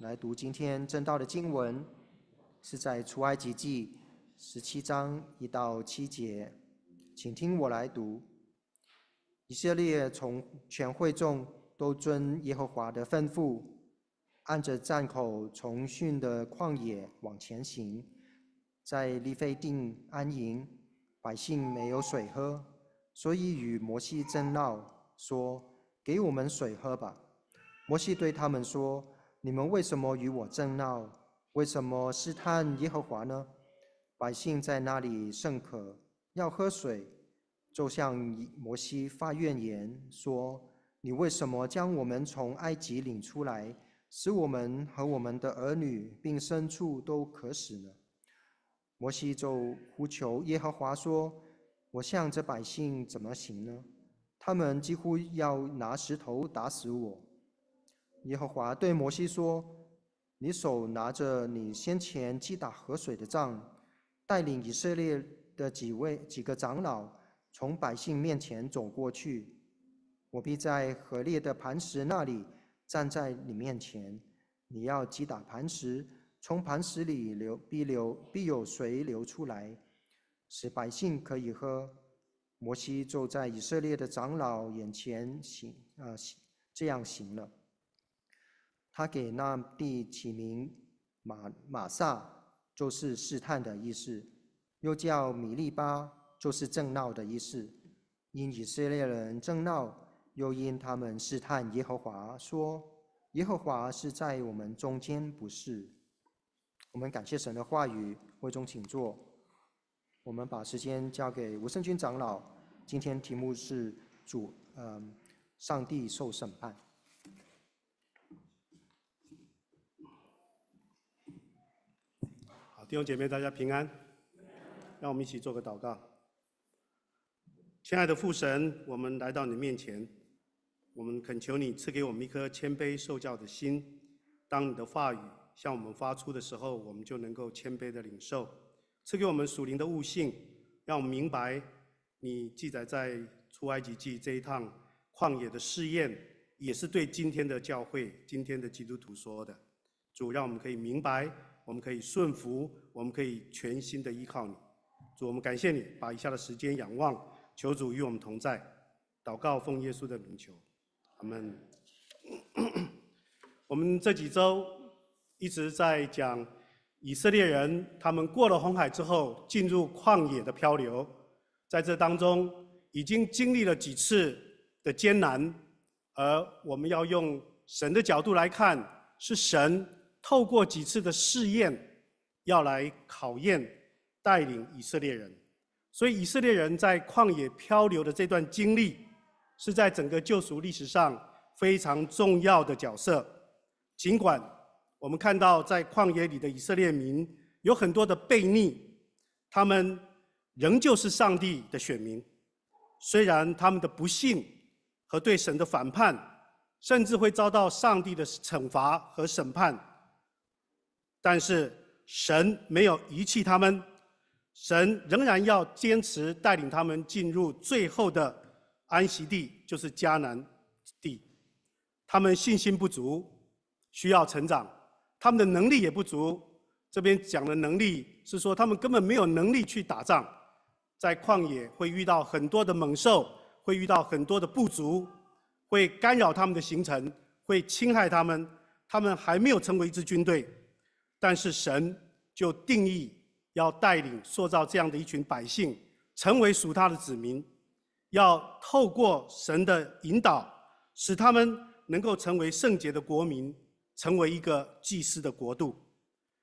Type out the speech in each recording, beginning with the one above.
来读今天正道的经文，是在出埃及记十七章一到七节，请听我来读。以色列从全会众都遵耶和华的吩咐，按着战口从训的旷野往前行，在利非定安营。百姓没有水喝，所以与摩西争闹，说：“给我们水喝吧！”摩西对他们说。你们为什么与我争闹？为什么试探耶和华呢？百姓在那里甚渴，要喝水，就向摩西发怨言，说：“你为什么将我们从埃及领出来，使我们和我们的儿女并牲畜都渴死呢？”摩西就呼求耶和华说：“我向着百姓怎么行呢？他们几乎要拿石头打死我。”耶和华对摩西说：“你手拿着你先前击打河水的杖，带领以色列的几位几个长老从百姓面前走过去，我必在河列的磐石那里站在你面前。你要击打磐石，从磐石里流必流必有水流出来，使百姓可以喝。”摩西就在以色列的长老眼前行啊，这样行了。他给那地起名马马萨，就是试探的意思；又叫米利巴，就是正闹的意思。因以色列人正闹，又因他们试探耶和华，说：“耶和华是在我们中间不是？”我们感谢神的话语，会中请坐。我们把时间交给吴胜军长老。今天题目是“主，嗯，上帝受审判”。弟兄姐妹，大家平安。让我们一起做个祷告。亲爱的父神，我们来到你面前，我们恳求你赐给我们一颗谦卑受教的心。当你的话语向我们发出的时候，我们就能够谦卑的领受。赐给我们属灵的悟性，让我们明白你记载在出埃及记这一趟旷野的试验，也是对今天的教会、今天的基督徒说的。主，让我们可以明白，我们可以顺服。我们可以全心的依靠你，主，我们感谢你。把以下的时间仰望，求主与我们同在，祷告奉耶稣的名求，阿门。我们这几周一直在讲以色列人，他们过了红海之后，进入旷野的漂流，在这当中已经经历了几次的艰难，而我们要用神的角度来看，是神透过几次的试验。要来考验带领以色列人，所以以色列人在旷野漂流的这段经历，是在整个救赎历史上非常重要的角色。尽管我们看到在旷野里的以色列民有很多的悖逆，他们仍旧是上帝的选民。虽然他们的不幸和对神的反叛，甚至会遭到上帝的惩罚和审判，但是。神没有遗弃他们，神仍然要坚持带领他们进入最后的安息地，就是迦南地。他们信心不足，需要成长；他们的能力也不足。这边讲的能力是说，他们根本没有能力去打仗，在旷野会遇到很多的猛兽，会遇到很多的不足，会干扰他们的行程，会侵害他们。他们还没有成为一支军队。但是神就定义要带领塑造这样的一群百姓，成为属他的子民，要透过神的引导，使他们能够成为圣洁的国民，成为一个祭司的国度。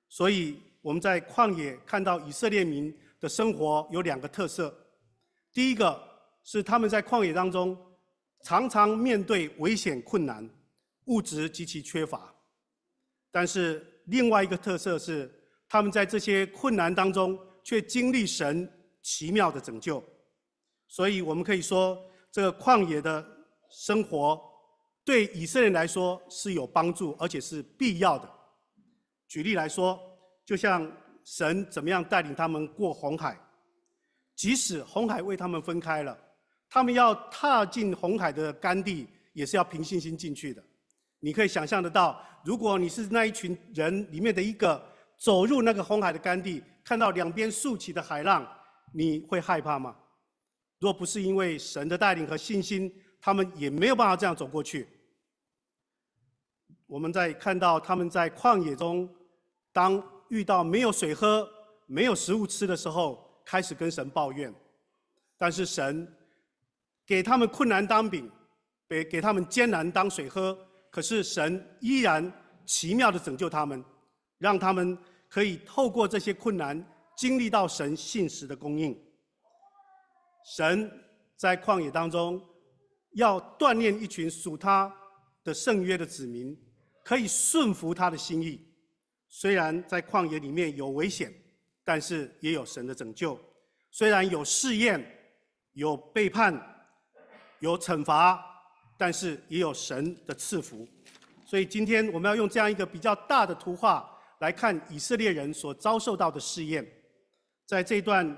所以我们在旷野看到以色列民的生活有两个特色：第一个是他们在旷野当中常常面对危险困难，物质极其缺乏，但是。另外一个特色是，他们在这些困难当中，却经历神奇妙的拯救。所以，我们可以说，这个旷野的生活对以色列人来说是有帮助，而且是必要的。举例来说，就像神怎么样带领他们过红海，即使红海为他们分开了，他们要踏进红海的干地，也是要凭信心进去的。你可以想象得到，如果你是那一群人里面的一个，走入那个红海的甘地，看到两边竖起的海浪，你会害怕吗？若不是因为神的带领和信心，他们也没有办法这样走过去。我们在看到他们在旷野中，当遇到没有水喝、没有食物吃的时候，开始跟神抱怨，但是神给他们困难当饼，给给他们艰难当水喝。可是神依然奇妙的拯救他们，让他们可以透过这些困难，经历到神信实的供应。神在旷野当中，要锻炼一群属他的圣约的子民，可以顺服他的心意。虽然在旷野里面有危险，但是也有神的拯救。虽然有试验，有背叛，有惩罚。但是也有神的赐福，所以今天我们要用这样一个比较大的图画来看以色列人所遭受到的试验。在这段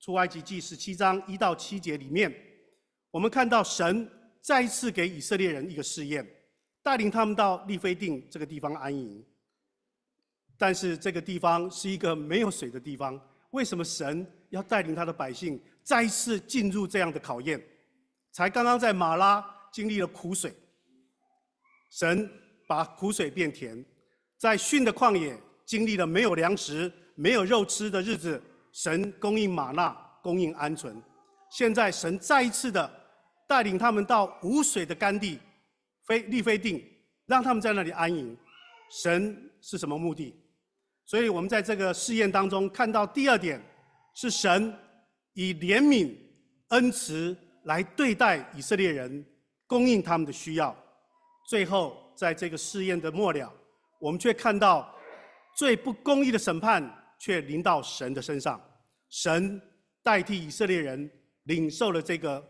出埃及记十七章一到七节里面，我们看到神再一次给以色列人一个试验，带领他们到利非定这个地方安营。但是这个地方是一个没有水的地方，为什么神要带领他的百姓再一次进入这样的考验？才刚刚在马拉。经历了苦水，神把苦水变甜，在训的旷野经历了没有粮食、没有肉吃的日子，神供应马纳，供应鹌鹑。现在神再一次的带领他们到无水的干地，非利费定，让他们在那里安营。神是什么目的？所以我们在这个试验当中看到第二点，是神以怜悯、恩慈来对待以色列人。供应他们的需要，最后在这个试验的末了，我们却看到最不公义的审判却临到神的身上，神代替以色列人领受了这个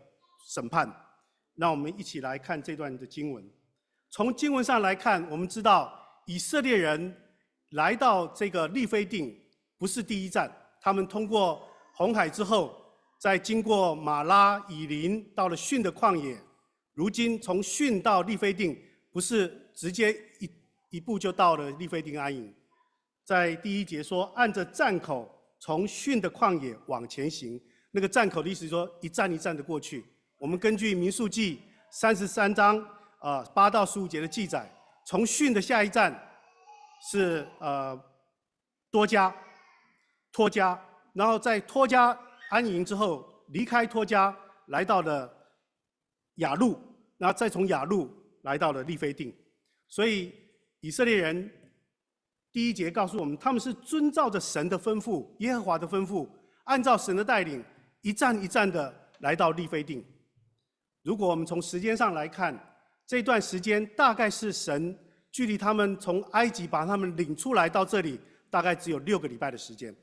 审判。让我们一起来看这段的经文。从经文上来看，我们知道以色列人来到这个利非定不是第一站，他们通过红海之后，再经过马拉以林，到了逊的旷野。如今从逊到利非定，不是直接一一步就到了利非定安营，在第一节说，按着站口从逊的旷野往前行，那个站口的意思说一站一站的过去。我们根据《民数记》三十三章呃八到十五节的记载，从逊的下一站是呃多加，托加，然后在托加安营之后离开托加，来到了。雅路，然后再从雅路来到了利非定，所以以色列人第一节告诉我们，他们是遵照着神的吩咐，耶和华的吩咐，按照神的带领，一站一站的来到利非定。如果我们从时间上来看，这段时间大概是神距离他们从埃及把他们领出来到这里，大概只有六个礼拜的时间，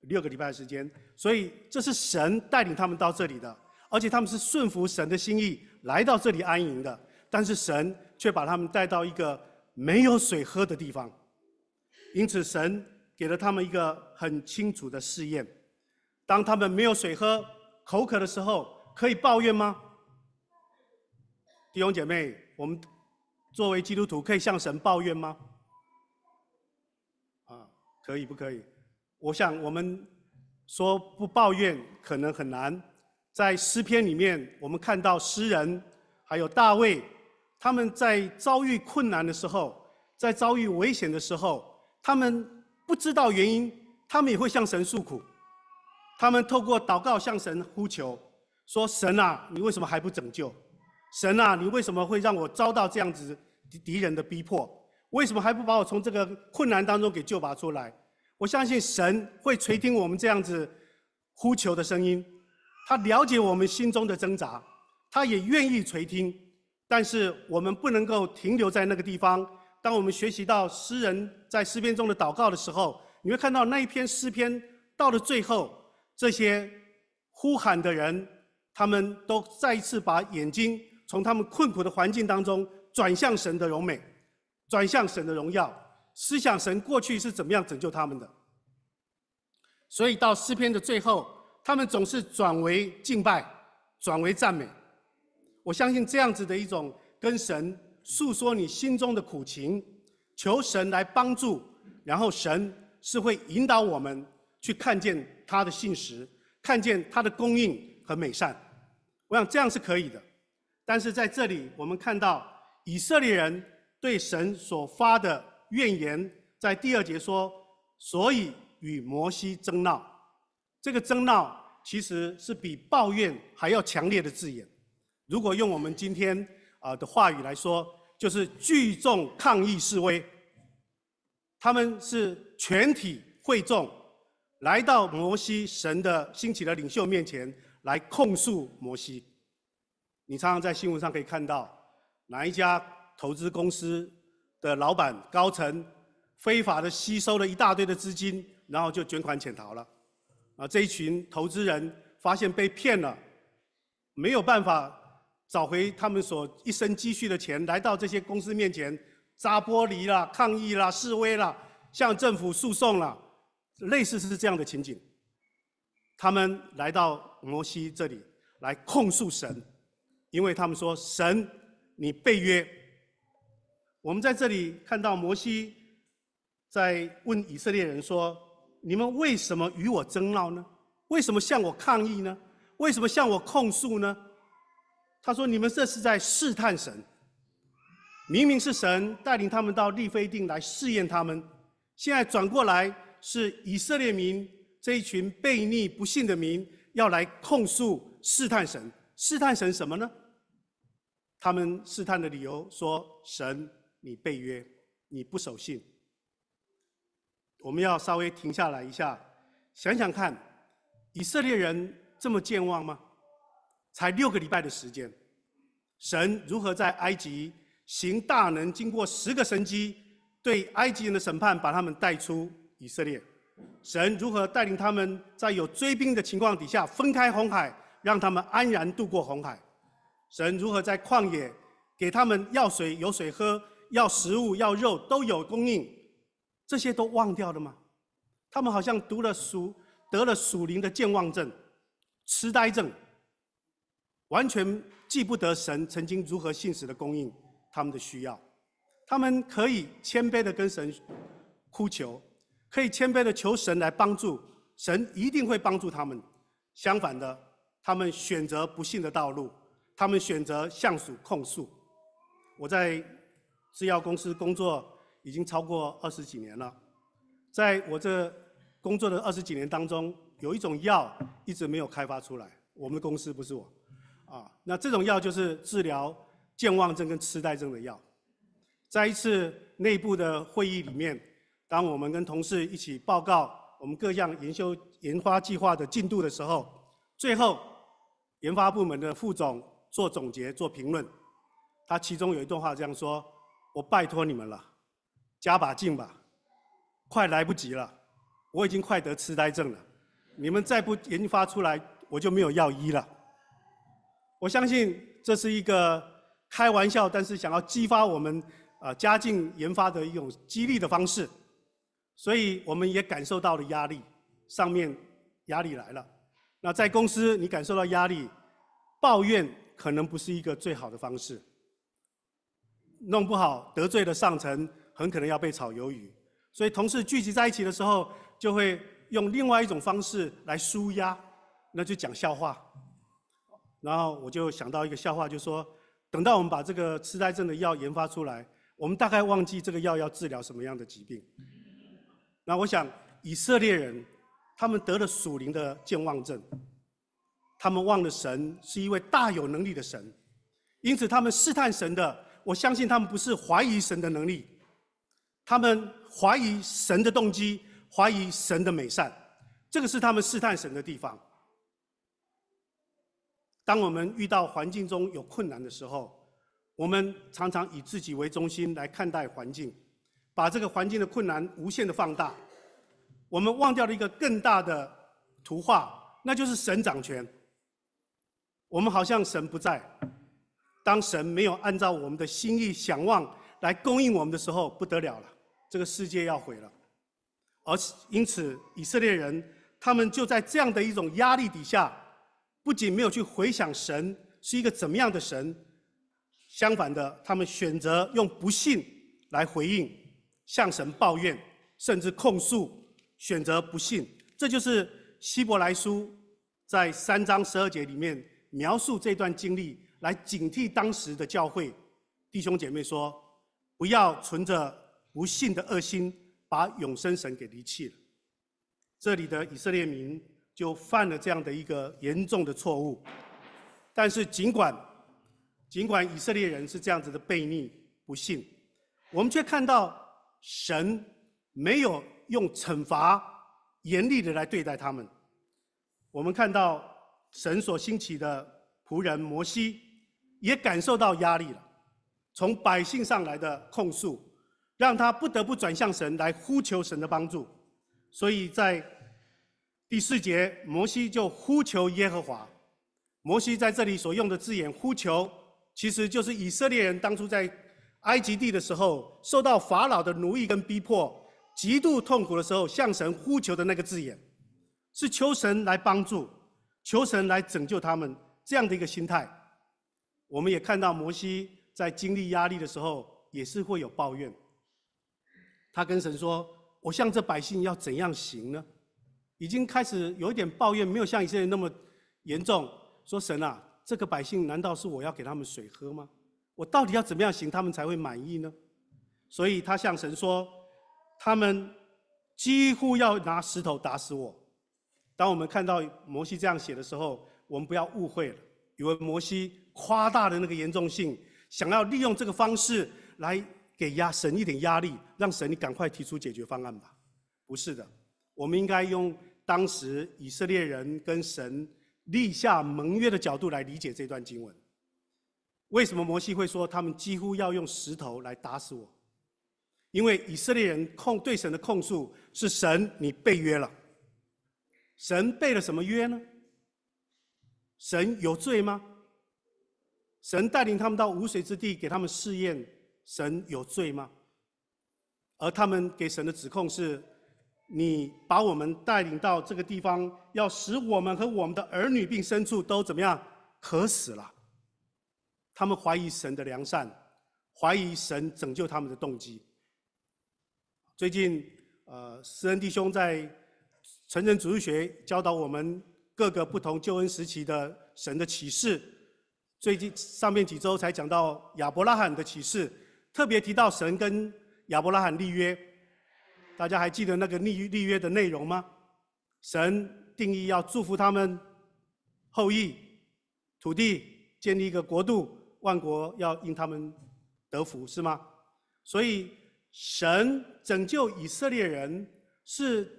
六个礼拜的时间，所以这是神带领他们到这里的。而且他们是顺服神的心意来到这里安营的，但是神却把他们带到一个没有水喝的地方，因此神给了他们一个很清楚的试验：当他们没有水喝、口渴的时候，可以抱怨吗？弟兄姐妹，我们作为基督徒可以向神抱怨吗？啊，可以不可以？我想我们说不抱怨可能很难。在诗篇里面，我们看到诗人还有大卫，他们在遭遇困难的时候，在遭遇危险的时候，他们不知道原因，他们也会向神诉苦，他们透过祷告向神呼求，说：“神啊，你为什么还不拯救？神啊，你为什么会让我遭到这样子敌敌人的逼迫？为什么还不把我从这个困难当中给救拔出来？”我相信神会垂听我们这样子呼求的声音。他了解我们心中的挣扎，他也愿意垂听。但是我们不能够停留在那个地方。当我们学习到诗人在诗篇中的祷告的时候，你会看到那一篇诗篇到了最后，这些呼喊的人，他们都再一次把眼睛从他们困苦的环境当中转向神的荣美，转向神的荣耀，思想神过去是怎么样拯救他们的。所以到诗篇的最后。他们总是转为敬拜，转为赞美。我相信这样子的一种跟神诉说你心中的苦情，求神来帮助，然后神是会引导我们去看见他的信实，看见他的供应和美善。我想这样是可以的。但是在这里，我们看到以色列人对神所发的怨言，在第二节说，所以与摩西争闹。这个争闹其实是比抱怨还要强烈的字眼。如果用我们今天啊的话语来说，就是聚众抗议示威。他们是全体会众来到摩西神的兴起的领袖面前来控诉摩西。你常常在新闻上可以看到，哪一家投资公司的老板高层非法的吸收了一大堆的资金，然后就卷款潜逃了。啊，这一群投资人发现被骗了，没有办法找回他们所一生积蓄的钱，来到这些公司面前砸玻璃啦、抗议啦、示威啦、向政府诉讼啦，类似是这样的情景。他们来到摩西这里来控诉神，因为他们说神你被约。我们在这里看到摩西在问以色列人说。你们为什么与我争闹呢？为什么向我抗议呢？为什么向我控诉呢？他说：“你们这是在试探神。明明是神带领他们到利非订来试验他们，现在转过来是以色列民这一群悖逆不信的民要来控诉试探神。试探神什么呢？他们试探的理由说：神，你背约，你不守信。”我们要稍微停下来一下，想想看，以色列人这么健忘吗？才六个礼拜的时间，神如何在埃及行大能，经过十个神机，对埃及人的审判，把他们带出以色列？神如何带领他们在有追兵的情况底下，分开红海，让他们安然渡过红海？神如何在旷野给他们要水有水喝，要食物要肉都有供应？这些都忘掉了吗？他们好像读了书，得了鼠灵的健忘症、痴呆症，完全记不得神曾经如何信实的供应他们的需要。他们可以谦卑的跟神哭求，可以谦卑的求神来帮助，神一定会帮助他们。相反的，他们选择不幸的道路，他们选择向属控诉。我在制药公司工作。已经超过二十几年了，在我这工作的二十几年当中，有一种药一直没有开发出来。我们公司不是我，啊，那这种药就是治疗健忘症跟痴呆症的药。在一次内部的会议里面，当我们跟同事一起报告我们各项研究研发计划的进度的时候，最后研发部门的副总做总结做评论，他其中有一段话这样说：“我拜托你们了。”加把劲吧，快来不及了！我已经快得痴呆症了。你们再不研发出来，我就没有药医了。我相信这是一个开玩笑，但是想要激发我们啊加境研发的一种激励的方式。所以我们也感受到了压力，上面压力来了。那在公司，你感受到压力，抱怨可能不是一个最好的方式。弄不好得罪了上层。很可能要被炒鱿鱼，所以同事聚集在一起的时候，就会用另外一种方式来舒压，那就讲笑话。然后我就想到一个笑话，就说：等到我们把这个痴呆症的药研发出来，我们大概忘记这个药要治疗什么样的疾病。那我想，以色列人他们得了属灵的健忘症，他们忘了神是一位大有能力的神，因此他们试探神的。我相信他们不是怀疑神的能力。他们怀疑神的动机，怀疑神的美善，这个是他们试探神的地方。当我们遇到环境中有困难的时候，我们常常以自己为中心来看待环境，把这个环境的困难无限的放大，我们忘掉了一个更大的图画，那就是神掌权。我们好像神不在，当神没有按照我们的心意想望来供应我们的时候，不得了了。这个世界要毁了，而因此以色列人，他们就在这样的一种压力底下，不仅没有去回想神是一个怎么样的神，相反的，他们选择用不信来回应，向神抱怨，甚至控诉，选择不信。这就是希伯来书在三章十二节里面描述这段经历，来警惕当时的教会弟兄姐妹说：不要存着。不幸的恶心，把永生神给离弃了。这里的以色列民就犯了这样的一个严重的错误。但是，尽管尽管以色列人是这样子的背逆不幸，我们却看到神没有用惩罚严厉的来对待他们。我们看到神所兴起的仆人摩西也感受到压力了，从百姓上来的控诉。让他不得不转向神来呼求神的帮助，所以在第四节，摩西就呼求耶和华。摩西在这里所用的字眼“呼求”，其实就是以色列人当初在埃及地的时候受到法老的奴役跟逼迫，极度痛苦的时候向神呼求的那个字眼，是求神来帮助，求神来拯救他们这样的一个心态。我们也看到摩西在经历压力的时候，也是会有抱怨。他跟神说：“我向这百姓要怎样行呢？已经开始有一点抱怨，没有像以前那么严重。说神啊，这个百姓难道是我要给他们水喝吗？我到底要怎么样行，他们才会满意呢？”所以他向神说：“他们几乎要拿石头打死我。”当我们看到摩西这样写的时候，我们不要误会了，以为摩西夸大的那个严重性，想要利用这个方式来。给压神一点压力，让神你赶快提出解决方案吧。不是的，我们应该用当时以色列人跟神立下盟约的角度来理解这段经文。为什么摩西会说他们几乎要用石头来打死我？因为以色列人控对神的控诉是神你背约了。神背了什么约呢？神有罪吗？神带领他们到无水之地给他们试验。神有罪吗？而他们给神的指控是：你把我们带领到这个地方，要使我们和我们的儿女并牲畜都怎么样？渴死了。他们怀疑神的良善，怀疑神拯救他们的动机。最近，呃，施恩弟兄在成人主日学教导我们各个不同救恩时期的神的启示。最近上面几周才讲到亚伯拉罕的启示。特别提到神跟亚伯拉罕立约，大家还记得那个立立约的内容吗？神定义要祝福他们后裔、土地，建立一个国度，万国要因他们得福，是吗？所以神拯救以色列人是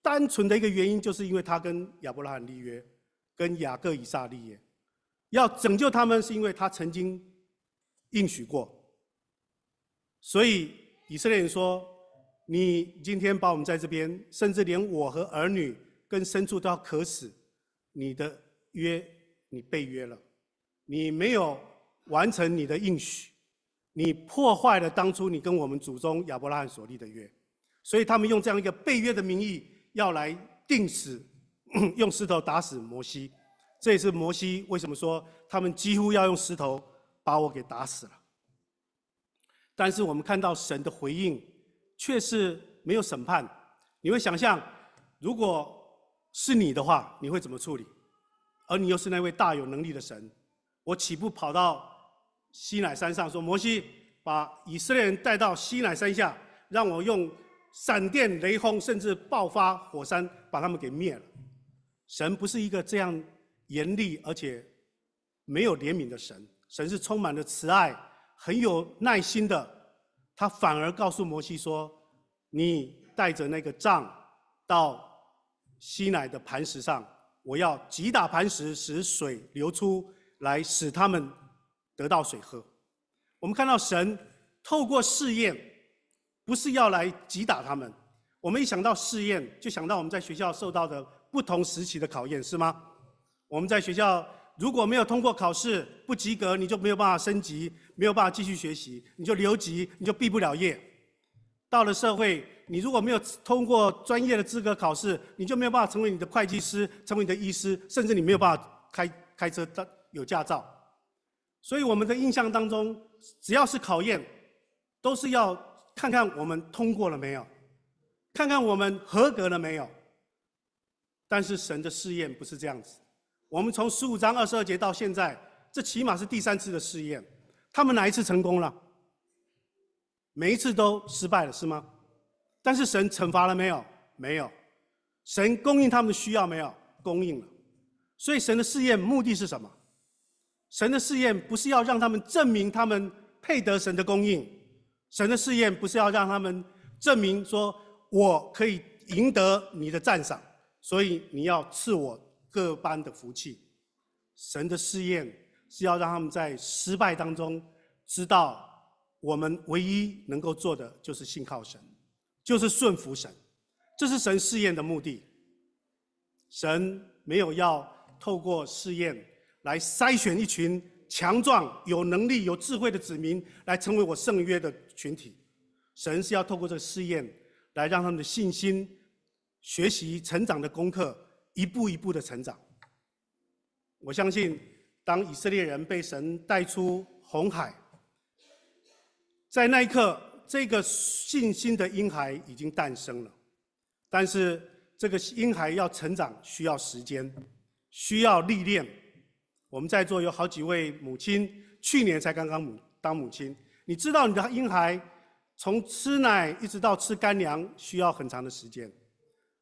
单纯的一个原因，就是因为他跟亚伯拉罕立约，跟雅各以撒立约，要拯救他们，是因为他曾经应许过。所以以色列人说：“你今天把我们在这边，甚至连我和儿女跟牲畜都要渴死。你的约，你被约了，你没有完成你的应许，你破坏了当初你跟我们祖宗亚伯拉罕所立的约。所以他们用这样一个被约的名义，要来定死，用石头打死摩西。这也是摩西为什么说他们几乎要用石头把我给打死了。”但是我们看到神的回应却是没有审判。你会想象，如果是你的话，你会怎么处理？而你又是那位大有能力的神，我岂不跑到西奈山上说：“摩西，把以色列人带到西奈山下，让我用闪电、雷轰，甚至爆发火山，把他们给灭了？”神不是一个这样严厉而且没有怜悯的神，神是充满了慈爱。很有耐心的，他反而告诉摩西说：“你带着那个杖，到吸奶的磐石上，我要击打磐石，使水流出来，使他们得到水喝。”我们看到神透过试验，不是要来击打他们。我们一想到试验，就想到我们在学校受到的不同时期的考验，是吗？我们在学校。如果没有通过考试，不及格，你就没有办法升级，没有办法继续学习，你就留级，你就毕不了业。到了社会，你如果没有通过专业的资格考试，你就没有办法成为你的会计师，成为你的医师，甚至你没有办法开开车，有驾照。所以我们的印象当中，只要是考验，都是要看看我们通过了没有，看看我们合格了没有。但是神的试验不是这样子。我们从十五章二十二节到现在，这起码是第三次的试验。他们哪一次成功了？每一次都失败了，是吗？但是神惩罚了没有？没有。神供应他们的需要没有？供应了。所以神的试验目的是什么？神的试验不是要让他们证明他们配得神的供应。神的试验不是要让他们证明说我可以赢得你的赞赏，所以你要赐我。各班的福气，神的试验是要让他们在失败当中知道，我们唯一能够做的就是信靠神，就是顺服神。这是神试验的目的。神没有要透过试验来筛选一群强壮、有能力、有智慧的子民来成为我圣约的群体。神是要透过这个试验来让他们的信心学习成长的功课。一步一步的成长。我相信，当以色列人被神带出红海，在那一刻，这个信心的婴孩已经诞生了。但是，这个婴孩要成长，需要时间，需要历练。我们在座有好几位母亲，去年才刚刚母当母亲。你知道，你的婴孩从吃奶一直到吃干粮，需要很长的时间。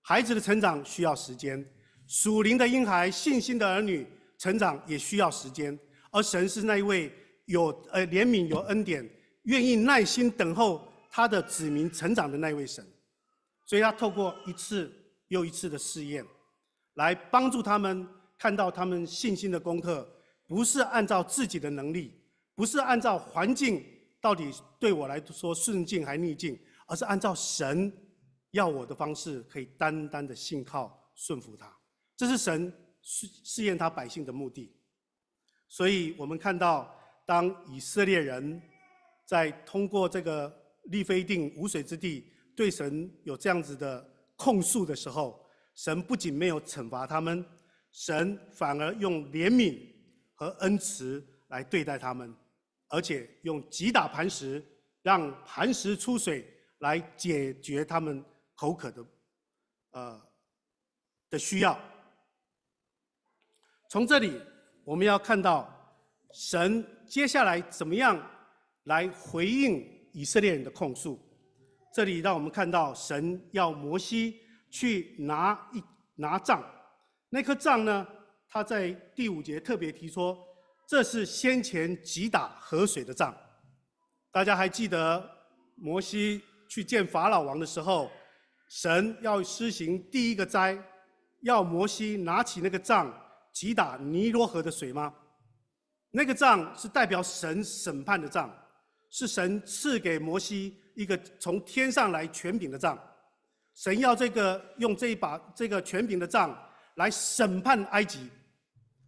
孩子的成长需要时间。属灵的婴孩，信心的儿女，成长也需要时间。而神是那一位有呃怜悯、有恩典，愿意耐心等候他的子民成长的那位神。所以他透过一次又一次的试验，来帮助他们看到他们信心的功课，不是按照自己的能力，不是按照环境到底对我来说顺境还逆境，而是按照神要我的方式，可以单单的信靠顺服他。这是神试试验他百姓的目的，所以我们看到，当以色列人在通过这个利非定无水之地对神有这样子的控诉的时候，神不仅没有惩罚他们，神反而用怜悯和恩慈来对待他们，而且用击打磐石，让磐石出水来解决他们口渴的，呃的需要。从这里，我们要看到神接下来怎么样来回应以色列人的控诉。这里让我们看到神要摩西去拿一拿杖，那颗杖呢？他在第五节特别提出，这是先前击打河水的杖。大家还记得摩西去见法老王的时候，神要施行第一个灾，要摩西拿起那个杖。击打尼罗河的水吗？那个杖是代表神审判的杖，是神赐给摩西一个从天上来权柄的杖。神要这个用这一把这个权柄的杖来审判埃及。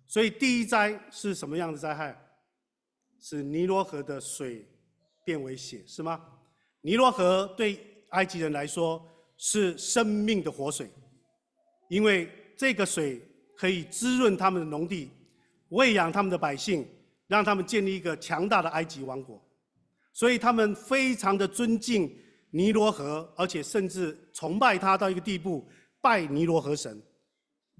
所以第一灾是什么样的灾害？是尼罗河的水变为血，是吗？尼罗河对埃及人来说是生命的活水，因为这个水。可以滋润他们的农地，喂养他们的百姓，让他们建立一个强大的埃及王国。所以他们非常的尊敬尼罗河，而且甚至崇拜他到一个地步，拜尼罗河神，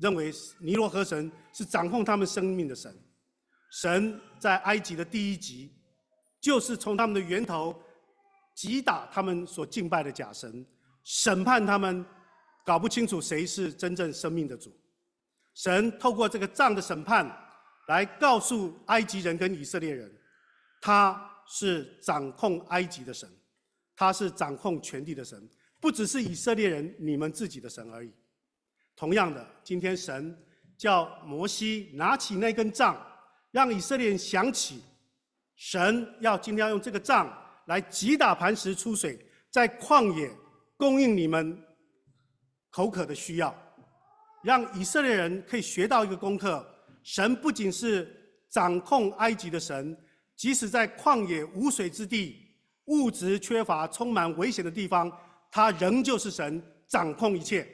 认为尼罗河神是掌控他们生命的神。神在埃及的第一集，就是从他们的源头击打他们所敬拜的假神，审判他们，搞不清楚谁是真正生命的主。神透过这个杖的审判，来告诉埃及人跟以色列人，他是掌控埃及的神，他是掌控全地的神，不只是以色列人你们自己的神而已。同样的，今天神叫摩西拿起那根杖，让以色列人想起，神要今天要用这个杖来击打磐石出水，在旷野供应你们口渴的需要。让以色列人可以学到一个功课：神不仅是掌控埃及的神，即使在旷野无水之地、物质缺乏、充满危险的地方，他仍旧是神，掌控一切。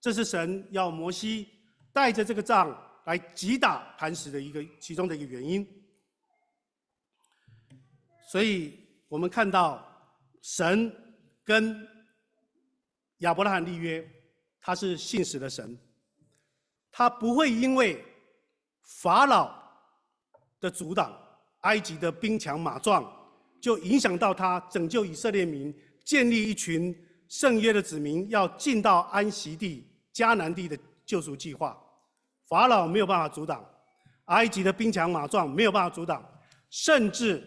这是神要摩西带着这个杖来击打磐石的一个其中的一个原因。所以，我们看到神跟亚伯拉罕立约。他是信实的神，他不会因为法老的阻挡、埃及的兵强马壮，就影响到他拯救以色列民、建立一群圣约的子民要进到安息地迦南地的救赎计划。法老没有办法阻挡，埃及的兵强马壮没有办法阻挡，甚至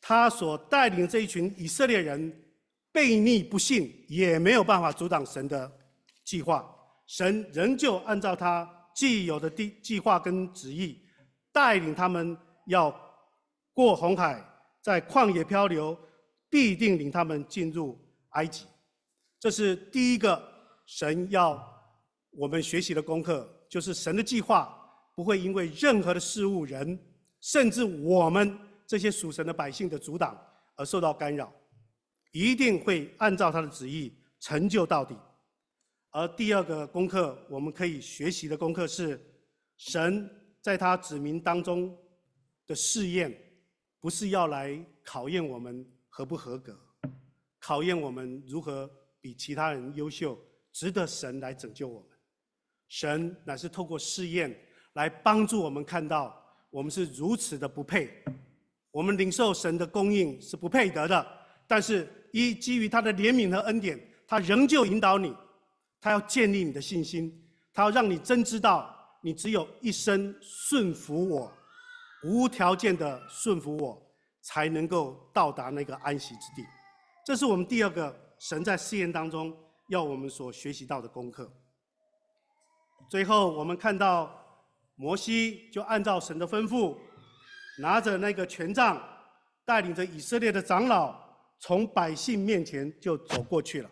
他所带领这一群以色列人背逆不信，也没有办法阻挡神的。计划，神仍旧按照他既有的地计划跟旨意，带领他们要过红海，在旷野漂流，必定领他们进入埃及。这是第一个神要我们学习的功课，就是神的计划不会因为任何的事物、人，甚至我们这些属神的百姓的阻挡而受到干扰，一定会按照他的旨意成就到底。而第二个功课，我们可以学习的功课是：神在他指明当中的试验，不是要来考验我们合不合格，考验我们如何比其他人优秀，值得神来拯救我们。神乃是透过试验来帮助我们看到，我们是如此的不配，我们领受神的供应是不配得的。但是，一基于他的怜悯和恩典，他仍旧引导你。他要建立你的信心，他要让你真知道，你只有一生顺服我，无条件的顺服我，才能够到达那个安息之地。这是我们第二个神在试验当中要我们所学习到的功课。最后，我们看到摩西就按照神的吩咐，拿着那个权杖，带领着以色列的长老，从百姓面前就走过去了。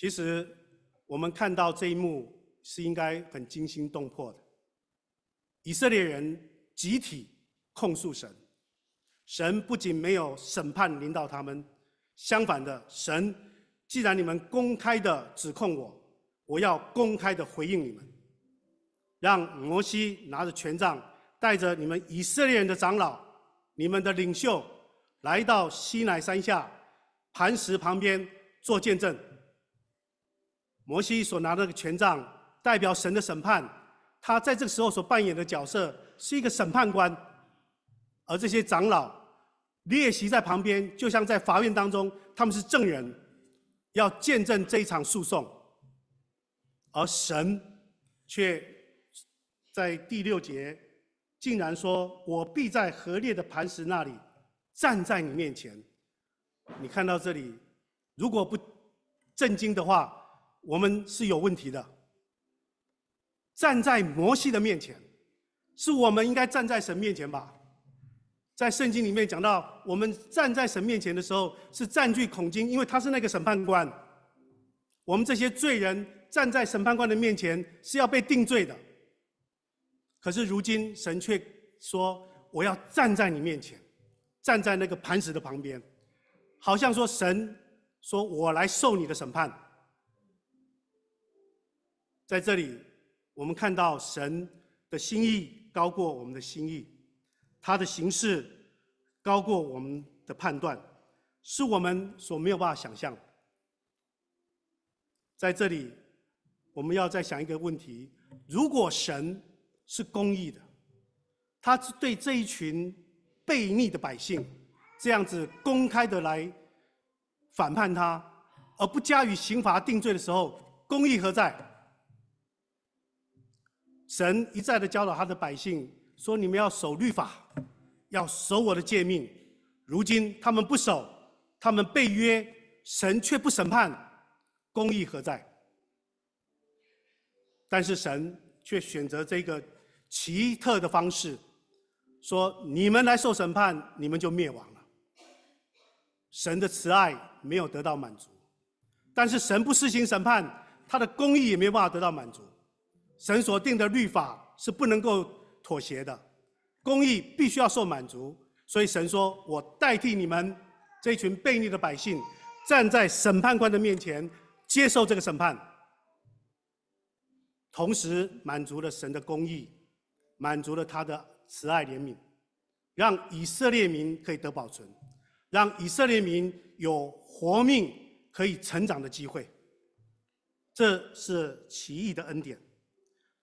其实，我们看到这一幕是应该很惊心动魄的。以色列人集体控诉神，神不仅没有审判领导他们，相反的，神既然你们公开的指控我，我要公开的回应你们，让摩西拿着权杖，带着你们以色列人的长老、你们的领袖，来到西奈山下磐石旁边做见证。摩西所拿那个权杖，代表神的审判。他在这个时候所扮演的角色是一个审判官，而这些长老列席在旁边，就像在法院当中，他们是证人，要见证这一场诉讼。而神却在第六节竟然说：“我必在何烈的磐石那里站在你面前。”你看到这里，如果不震惊的话，我们是有问题的。站在摩西的面前，是我们应该站在神面前吧？在圣经里面讲到，我们站在神面前的时候，是占据恐惊，因为他是那个审判官。我们这些罪人站在审判官的面前，是要被定罪的。可是如今神却说：“我要站在你面前，站在那个磐石的旁边，好像说神说：我来受你的审判。”在这里，我们看到神的心意高过我们的心意，他的形式高过我们的判断，是我们所没有办法想象。在这里，我们要再想一个问题：如果神是公义的，他对这一群悖逆的百姓这样子公开的来反叛他，而不加以刑罚定罪的时候，公义何在？神一再的教导他的百姓说：“你们要守律法，要守我的诫命。如今他们不守，他们被约，神却不审判，公义何在？”但是神却选择这个奇特的方式，说：“你们来受审判，你们就灭亡了。”神的慈爱没有得到满足，但是神不施行审判，他的公义也没有办法得到满足。神所定的律法是不能够妥协的，公义必须要受满足，所以神说我代替你们这群悖逆的百姓，站在审判官的面前接受这个审判，同时满足了神的公义，满足了他的慈爱怜悯，让以色列民可以得保存，让以色列民有活命可以成长的机会，这是奇异的恩典。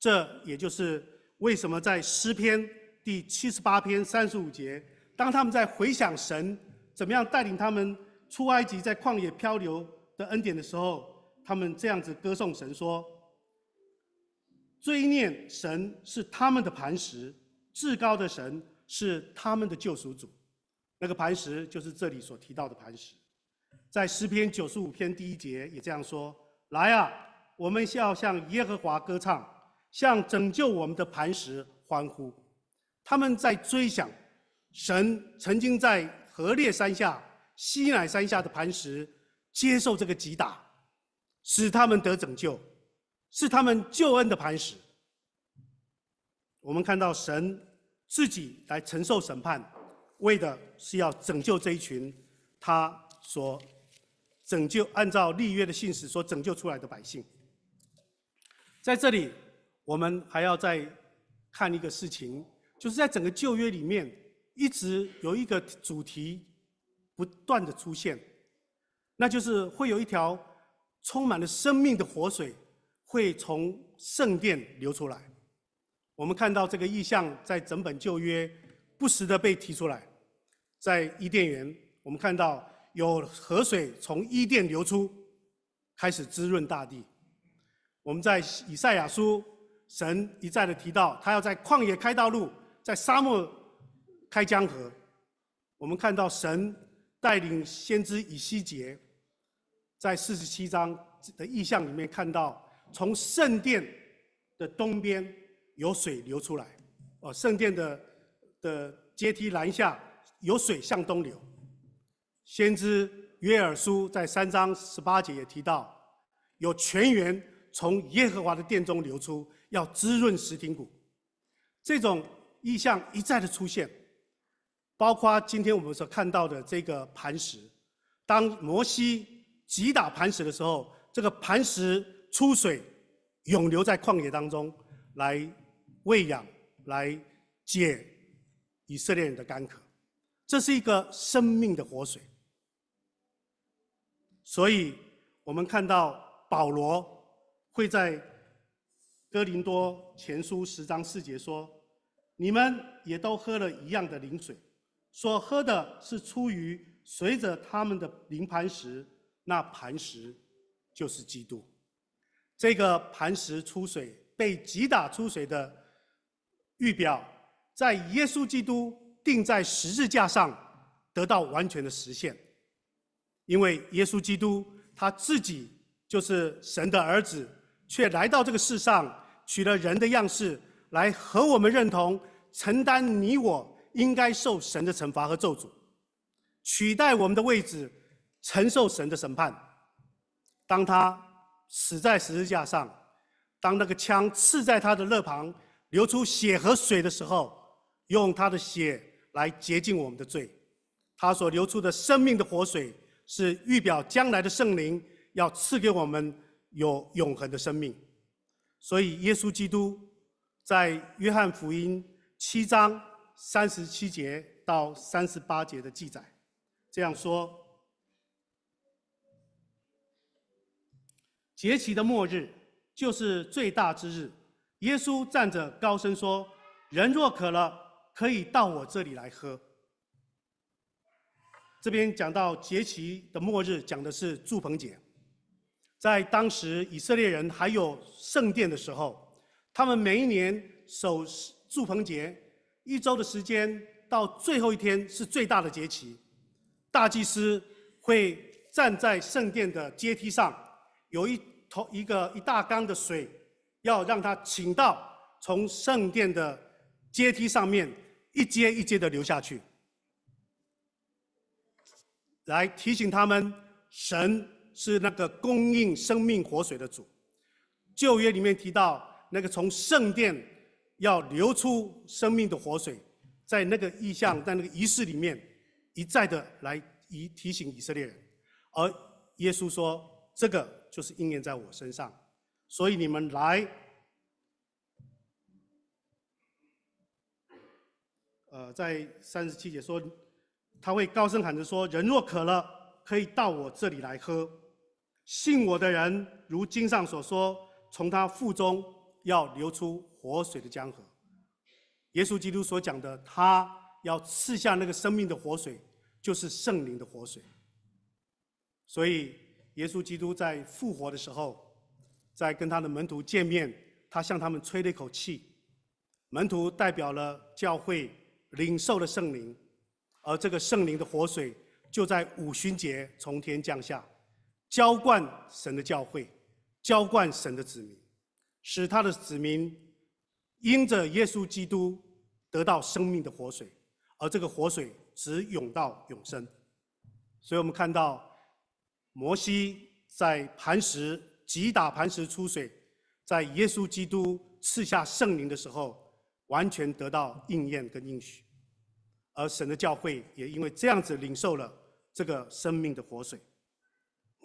这也就是为什么在诗篇第七十八篇三十五节，当他们在回想神怎么样带领他们出埃及、在旷野漂流的恩典的时候，他们这样子歌颂神说：“追念神是他们的磐石，至高的神是他们的救赎主。”那个磐石就是这里所提到的磐石。在诗篇九十五篇第一节也这样说：“来啊，我们要向耶和华歌唱。”向拯救我们的磐石欢呼，他们在追想，神曾经在河烈山下、西乃山下的磐石接受这个击打，使他们得拯救，是他们救恩的磐石。我们看到神自己来承受审判，为的是要拯救这一群他所拯救、按照立约的信使所拯救出来的百姓，在这里。我们还要再看一个事情，就是在整个旧约里面，一直有一个主题不断的出现，那就是会有一条充满了生命的活水会从圣殿流出来。我们看到这个意象在整本旧约不时的被提出来，在伊甸园，我们看到有河水从伊甸流出，开始滋润大地。我们在以赛亚书。神一再的提到，他要在旷野开道路，在沙漠开江河。我们看到神带领先知以西结，在四十七章的意象里面看到，从圣殿的东边有水流出来。哦，圣殿的的阶梯栏下有水向东流。先知约尔书在三章十八节也提到，有泉源。从耶和华的殿中流出，要滋润石亭谷。这种意象一再的出现，包括今天我们所看到的这个磐石。当摩西击打磐石的时候，这个磐石出水，涌流在旷野当中，来喂养、来解以色列人的干渴。这是一个生命的活水。所以我们看到保罗。会在哥林多前书十章四节说：“你们也都喝了一样的灵水，所喝的是出于随着他们的灵磐石，那磐石就是基督。这个磐石出水被击打出水的预表，在耶稣基督钉在十字架上得到完全的实现，因为耶稣基督他自己就是神的儿子。”却来到这个世上，取了人的样式，来和我们认同，承担你我应该受神的惩罚和咒诅，取代我们的位置，承受神的审判。当他死在十字架上，当那个枪刺在他的肋旁，流出血和水的时候，用他的血来洁净我们的罪。他所流出的生命的活水，是预表将来的圣灵要赐给我们。有永恒的生命，所以耶稣基督在约翰福音七章三十七节到三十八节的记载这样说：“节期的末日就是最大之日。”耶稣站着高声说：“人若渴了，可以到我这里来喝。”这边讲到节期的末日，讲的是祝鹏姐。在当时以色列人还有圣殿的时候，他们每一年守祝棚节，一周的时间到最后一天是最大的节期，大祭司会站在圣殿的阶梯上，有一头一个一大缸的水，要让他请到从圣殿的阶梯上面一阶一阶的流下去，来提醒他们神。是那个供应生命活水的主，旧约里面提到那个从圣殿要流出生命的活水，在那个意象，在那个仪式里面一再的来提提醒以色列人，而耶稣说这个就是应验在我身上，所以你们来，呃，在三十七节说他会高声喊着说：“人若渴了，可以到我这里来喝。”信我的人，如经上所说，从他腹中要流出活水的江河。耶稣基督所讲的，他要赐下那个生命的活水，就是圣灵的活水。所以，耶稣基督在复活的时候，在跟他的门徒见面，他向他们吹了一口气。门徒代表了教会领受了圣灵，而这个圣灵的活水就在五旬节从天降下。浇灌神的教会，浇灌神的子民，使他的子民因着耶稣基督得到生命的活水，而这个活水只涌到永生。所以我们看到，摩西在磐石击打磐石出水，在耶稣基督赐下圣灵的时候，完全得到应验跟应许，而神的教会也因为这样子领受了这个生命的活水。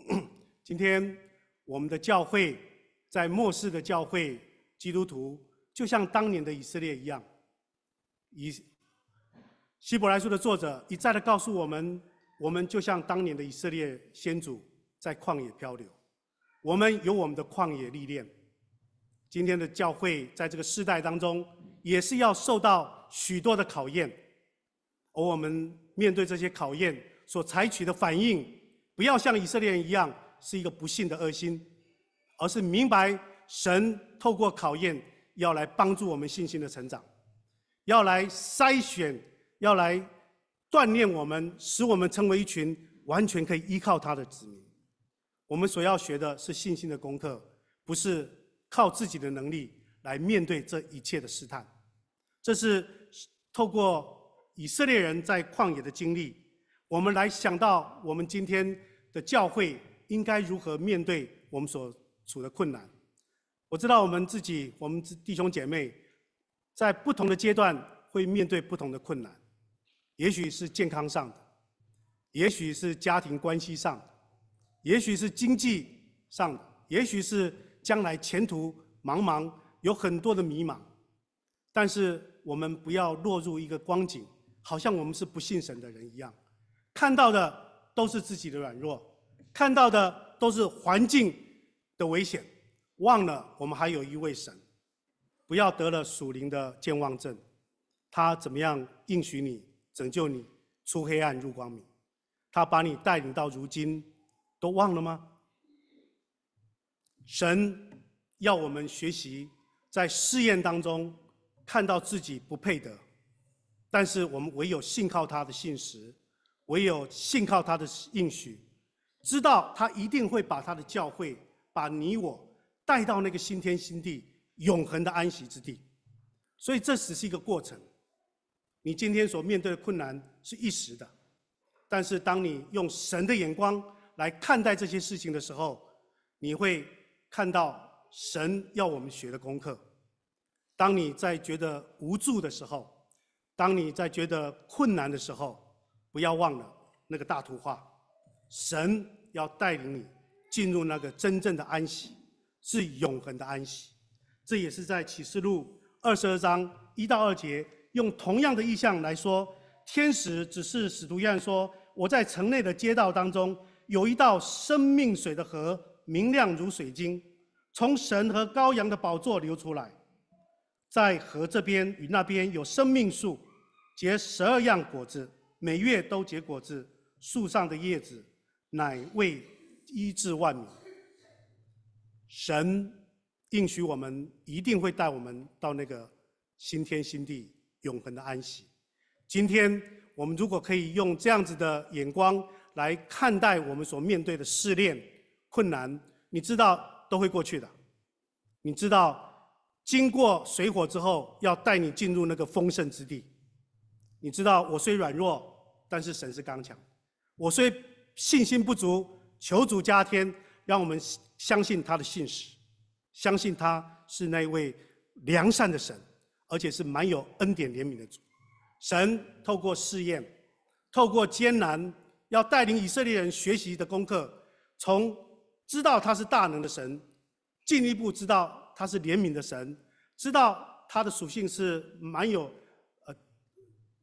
今天，我们的教会，在末世的教会，基督徒就像当年的以色列一样。以希伯来书的作者一再的告诉我们，我们就像当年的以色列先祖在旷野漂流，我们有我们的旷野历练。今天的教会在这个世代当中，也是要受到许多的考验，而我们面对这些考验所采取的反应。不要像以色列人一样是一个不幸的恶心，而是明白神透过考验要来帮助我们信心的成长，要来筛选，要来锻炼我们，使我们成为一群完全可以依靠他的子民。我们所要学的是信心的功课，不是靠自己的能力来面对这一切的试探。这是透过以色列人在旷野的经历，我们来想到我们今天。的教会应该如何面对我们所处的困难？我知道我们自己，我们弟兄姐妹，在不同的阶段会面对不同的困难，也许是健康上的，也许是家庭关系上的，也许是经济上的，也许是将来前途茫茫有很多的迷茫。但是我们不要落入一个光景，好像我们是不信神的人一样，看到的。都是自己的软弱，看到的都是环境的危险，忘了我们还有一位神，不要得了属灵的健忘症，他怎么样应许你拯救你出黑暗入光明，他把你带领到如今，都忘了吗？神要我们学习在试验当中看到自己不配得，但是我们唯有信靠他的信实。唯有信靠他的应许，知道他一定会把他的教会把你我带到那个新天新地、永恒的安息之地。所以，这只是一个过程。你今天所面对的困难是一时的，但是当你用神的眼光来看待这些事情的时候，你会看到神要我们学的功课。当你在觉得无助的时候，当你在觉得困难的时候，不要忘了那个大图画，神要带领你进入那个真正的安息，是永恒的安息。这也是在启示录二十二章一到二节用同样的意象来说。天使只是使徒约翰说：“我在城内的街道当中有一道生命水的河，明亮如水晶，从神和羔羊的宝座流出来，在河这边与那边有生命树，结十二样果子。”每月都结果子，树上的叶子，乃为医治万民。神应许我们，一定会带我们到那个新天新地、永恒的安息。今天我们如果可以用这样子的眼光来看待我们所面对的试炼、困难，你知道都会过去的。你知道经过水火之后，要带你进入那个丰盛之地。你知道我虽软弱，但是神是刚强；我虽信心不足，求主加添，让我们相信他的信实，相信他是那位良善的神，而且是蛮有恩典怜悯的主。神透过试验，透过艰难，要带领以色列人学习的功课，从知道他是大能的神，进一步知道他是怜悯的神，知道他的属性是蛮有。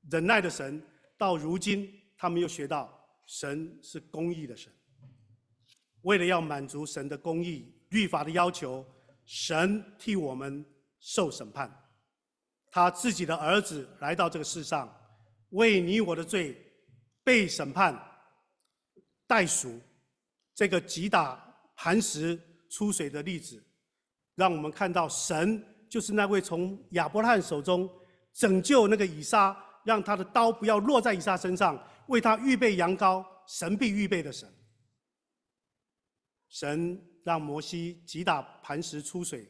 忍耐的神，到如今，他们又学到神是公义的神。为了要满足神的公义律法的要求，神替我们受审判，他自己的儿子来到这个世上，为你我的罪被审判代赎。这个击打磐石出水的例子，让我们看到神就是那位从亚伯拉罕手中拯救那个以撒。让他的刀不要落在以撒身上，为他预备羊羔，神必预备的神。神让摩西击打磐石出水，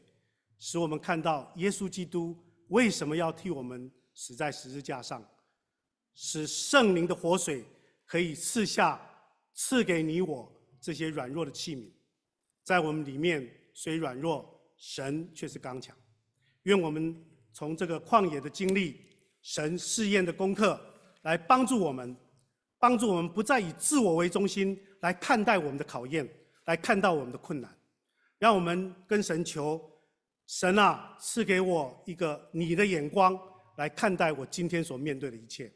使我们看到耶稣基督为什么要替我们死在十字架上，使圣灵的活水可以赐下赐给你我这些软弱的器皿，在我们里面虽软弱，神却是刚强。愿我们从这个旷野的经历。神试验的功课，来帮助我们，帮助我们不再以自我为中心来看待我们的考验，来看到我们的困难，让我们跟神求，神啊，赐给我一个你的眼光来看待我今天所面对的一切。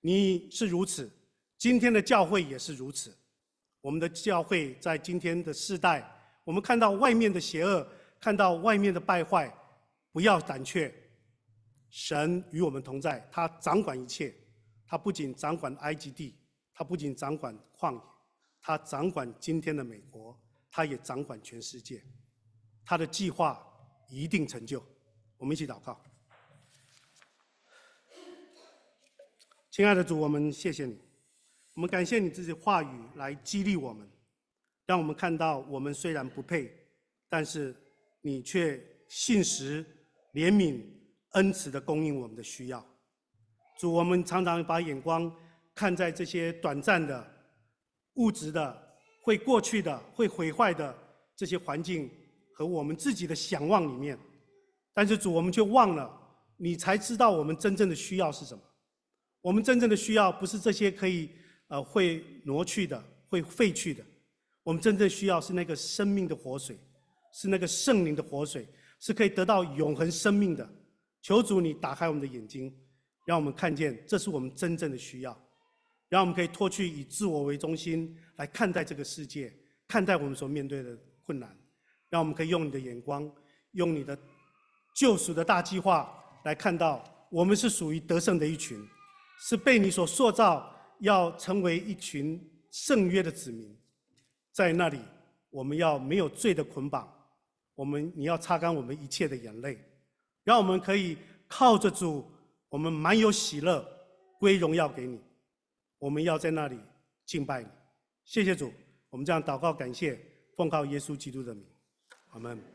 你是如此，今天的教会也是如此。我们的教会在今天的世代，我们看到外面的邪恶，看到外面的败坏，不要胆怯。神与我们同在，他掌管一切。他不仅掌管埃及地，他不仅掌管旷野，他掌管今天的美国，他也掌管全世界。他的计划一定成就。我们一起祷告。亲爱的主，我们谢谢你，我们感谢你这些话语来激励我们，让我们看到我们虽然不配，但是你却信实、怜悯。恩慈的供应我们的需要，主，我们常常把眼光看在这些短暂的、物质的、会过去的、会毁坏的这些环境和我们自己的想望里面，但是主，我们却忘了，你才知道我们真正的需要是什么。我们真正的需要不是这些可以呃会挪去的、会废去的，我们真正需要是那个生命的活水，是那个圣灵的活水，是可以得到永恒生命的。求主，你打开我们的眼睛，让我们看见这是我们真正的需要，让我们可以脱去以自我为中心来看待这个世界，看待我们所面对的困难，让我们可以用你的眼光，用你的救赎的大计划来看到，我们是属于得胜的一群，是被你所塑造要成为一群圣约的子民，在那里，我们要没有罪的捆绑，我们你要擦干我们一切的眼泪。让我们可以靠着主，我们满有喜乐，归荣耀给你。我们要在那里敬拜你。谢谢主，我们这样祷告感谢，奉靠耶稣基督的名，阿门。